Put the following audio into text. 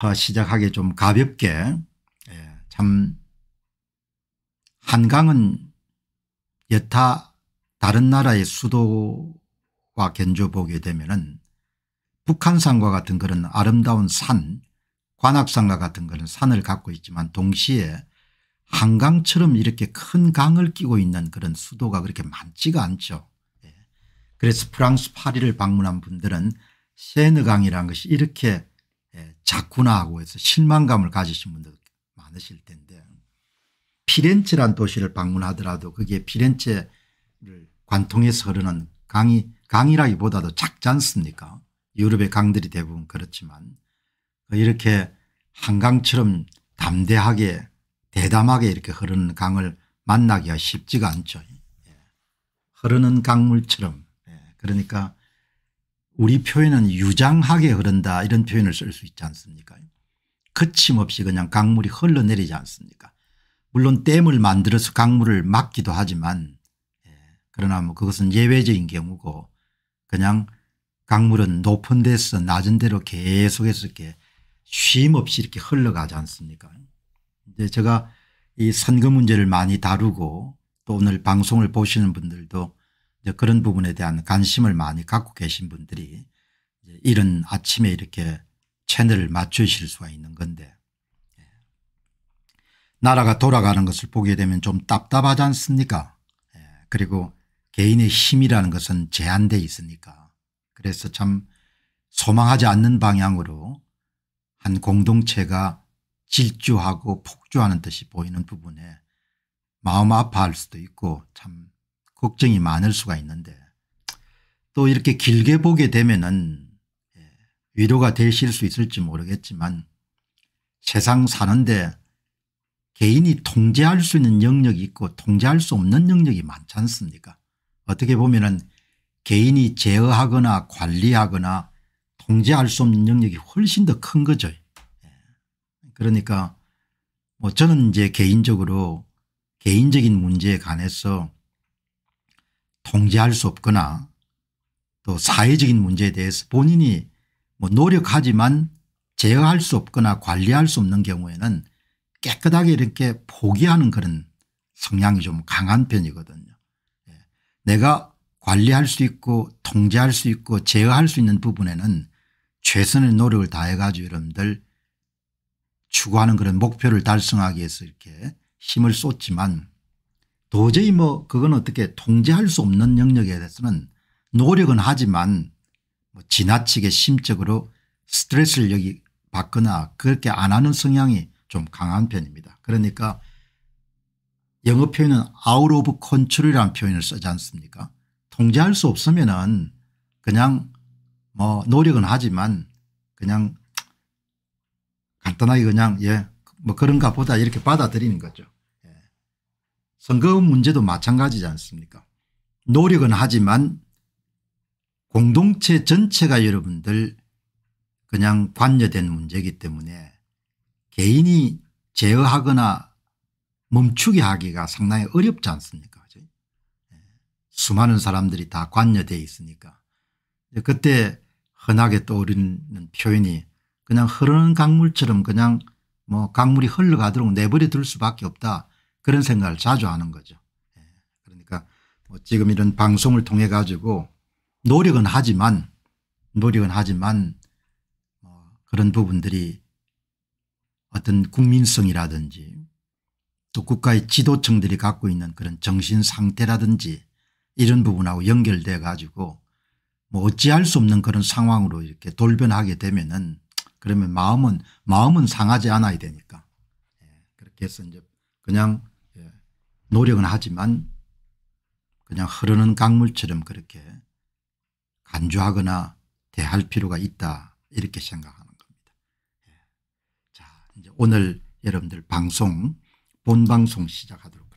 어, 시작하기 좀 가볍게 예, 참 한강은 여타 다른 나라의 수도와 견주보게 되면은 북한산과 같은 그런 아름다운 산 관악산과 같은 그런 산을 갖고 있지만 동시에 한강처럼 이렇게 큰 강을 끼고 있는 그런 수도가 그렇게 많지가 않죠. 예. 그래서 프랑스 파리를 방문한 분들은 세느강이라는 것이 이렇게 자구나 예, 하고 해서 실망감을 가지신 분들 많으실 텐데 피렌체란 도시를 방문하더라도 그게 피렌체를 관통해서 흐르는 강이 강이라기보다도 작지 않습니까 유럽의 강들이 대부분 그렇지만 이렇게 한강처럼 담대하게 대담하게 이렇게 흐르는 강을 만나기가 쉽지가 않죠. 예, 흐르는 강물처럼 예, 그러니까 우리 표현은 유장하게 흐른다 이런 표현을 쓸 수 있지 않습니까 그침없이 그냥 강물이 흘러내리지 않습니까 물론 댐을 만들어서 강물을 막기도 하지만 예, 그러나 뭐 그것은 예외적인 경우고 그냥 강물은 높은 데서 낮은 데로 계속해서 이렇게 쉼없이 이렇게 흘러가지 않습니까 이제 제가 이 선거 문제를 많이 다루고 또 오늘 방송을 보시는 분들도 그런 부분에 대한 관심을 많이 갖고 계신 분들이 이런 아침에 이렇게 채널을 맞추실 수가 있는 건데 예. 나라가 돌아가는 것을 보게 되면 좀 답답하지 않습니까 예. 그리고 개인의 힘이라는 것은 제한되어 있으니까 그래서 참 소망하지 않는 방향으로 한 공동체가 질주하고 폭주하는 듯이 보이는 부분에 마음 아파할 수도 있고 참 걱정이 많을 수가 있는데 또 이렇게 길게 보게 되면은 예, 위로가 되실 수 있을지 모르겠지만 세상 사는데 개인이 통제할 수 있는 영역이 있고 통제할 수 없는 영역이 많지 않습니까 어떻게 보면은 개인이 제어하거나 관리하거나 통제할 수 없는 영역이 훨씬 더 큰 거죠. 예. 그러니까 뭐 저는 이제 개인적으로 개인적인 문제에 관해서 통제할 수 없거나 또 사회적인 문제에 대해서 본인이 뭐 노력하지만 제어할 수 없거나 관리할 수 없는 경우에는 깨끗하게 이렇게 포기하는 그런 성향이 좀 강한 편이거든요. 예. 내가 관리할 수 있고 통제할 수 있고 제어할 수 있는 부분에는 최선의 노력을 다해 가지고 여러분들 추구하는 그런 목표를 달성하기 위해서 이렇게 힘을 쏟지만 도저히 뭐 그건 어떻게 통제할 수 없는 영역에 대해서는 노력은 하지만 뭐 지나치게 심적으로 스트레스를 여기 받거나 그렇게 안 하는 성향이 좀 강한 편입니다. 그러니까 영어 표현은 out of control이라는 표현을 쓰지 않습니까 통제할 수 없으면 은 그냥 뭐 노력은 하지만 그냥 간단하게 그냥 예뭐 그런가 보다 이렇게 받아들이는 거죠. 선거 문제도 마찬가지지 않습니까 노력은 하지만 공동체 전체가 여러분들 그냥 관여된 문제이기 때문에 개인이 제어하거나 멈추게 하기가 상당히 어렵지 않습니까 예. 수많은 사람들이 다 관여되어 있으니까 그때 흔하게 떠오르는 표현이 그냥 흐르는 강물처럼 그냥 뭐 강물이 흘러가도록 내버려 둘 수밖에 없다 그런 생각을 자주 하는 거죠. 예. 그러니까 뭐 지금 이런 방송을 통해 가지고 노력은 하지만 노력은 하지만 뭐 그런 부분들이 어떤 국민성이라든지 또 국가의 지도층들이 갖고 있는 그런 정신 상태라든지 이런 부분하고 연결돼 가지고 뭐 어찌할 수 없는 그런 상황으로 이렇게 돌변하게 되면은 그러면 마음은 마음은 상하지 않아야 되니까 예. 그렇게 해서 이제 그냥 예. 노력은 하지만 그냥 흐르는 강물처럼 그렇게 간주하거나 대할 필요가 있다 이렇게 생각하는 겁니다. 예. 자 이제 오늘 여러분들 방송 본방송 시작하도록